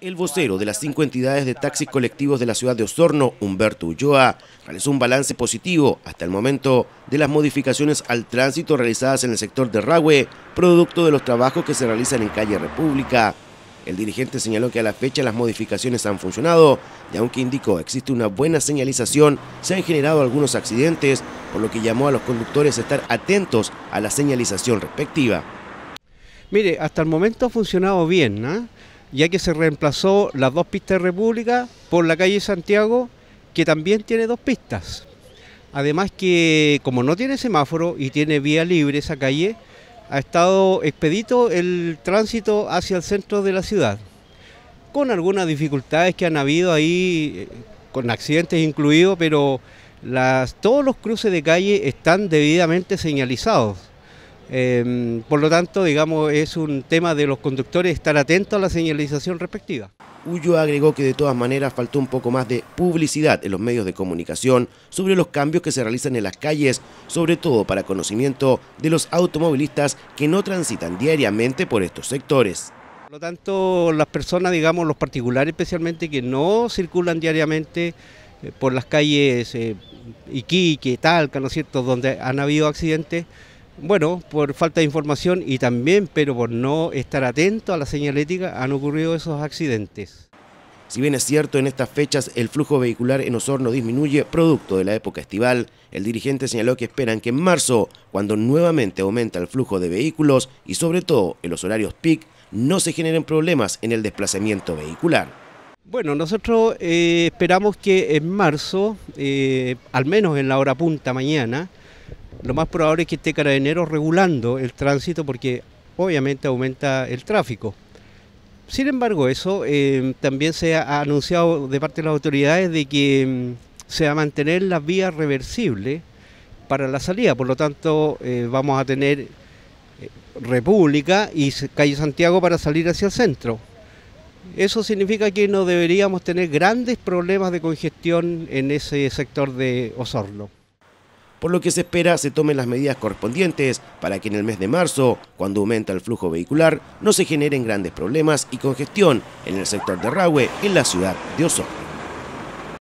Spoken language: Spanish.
El vocero de las cinco entidades de taxis colectivos de la ciudad de Osorno, Humberto Ulloa, realizó un balance positivo hasta el momento de las modificaciones al tránsito realizadas en el sector de Rahue, producto de los trabajos que se realizan en calle República. El dirigente señaló que a la fecha las modificaciones han funcionado y aunque indicó existe una buena señalización, se han generado algunos accidentes, por lo que llamó a los conductores a estar atentos a la señalización respectiva. Mire, hasta el momento ha funcionado bien, ¿no? ¿ah? ya que se reemplazó las dos pistas de República por la calle Santiago, que también tiene dos pistas. Además que como no tiene semáforo y tiene vía libre esa calle, ha estado expedito el tránsito hacia el centro de la ciudad, con algunas dificultades que han habido ahí, eh, con accidentes incluidos, pero las, todos los cruces de calle están debidamente señalizados Em, por lo tanto, digamos, es un tema de los conductores estar atentos a la señalización respectiva. Huyo agregó que de todas maneras faltó un poco más de publicidad en los medios de comunicación sobre los cambios que se realizan en las calles, sobre todo para conocimiento de los automovilistas que no transitan diariamente por estos sectores. Por lo tanto, las personas, digamos, los particulares especialmente, que no circulan diariamente eh, por las calles eh, Iquique, Talca, ¿no es cierto?, donde han habido accidentes, bueno, por falta de información y también, pero por no estar atento a la señalética, han ocurrido esos accidentes. Si bien es cierto, en estas fechas el flujo vehicular en Osorno disminuye producto de la época estival, el dirigente señaló que esperan que en marzo, cuando nuevamente aumenta el flujo de vehículos y sobre todo en los horarios PIC, no se generen problemas en el desplazamiento vehicular. Bueno, nosotros eh, esperamos que en marzo, eh, al menos en la hora punta mañana, lo más probable es que esté Carabineros regulando el tránsito porque obviamente aumenta el tráfico. Sin embargo, eso eh, también se ha anunciado de parte de las autoridades de que mm, se va a mantener las vías reversibles para la salida. Por lo tanto, eh, vamos a tener eh, República y calle Santiago para salir hacia el centro. Eso significa que no deberíamos tener grandes problemas de congestión en ese sector de Osorno por lo que se espera se tomen las medidas correspondientes para que en el mes de marzo, cuando aumenta el flujo vehicular, no se generen grandes problemas y congestión en el sector de Rahue, en la ciudad de Osorno.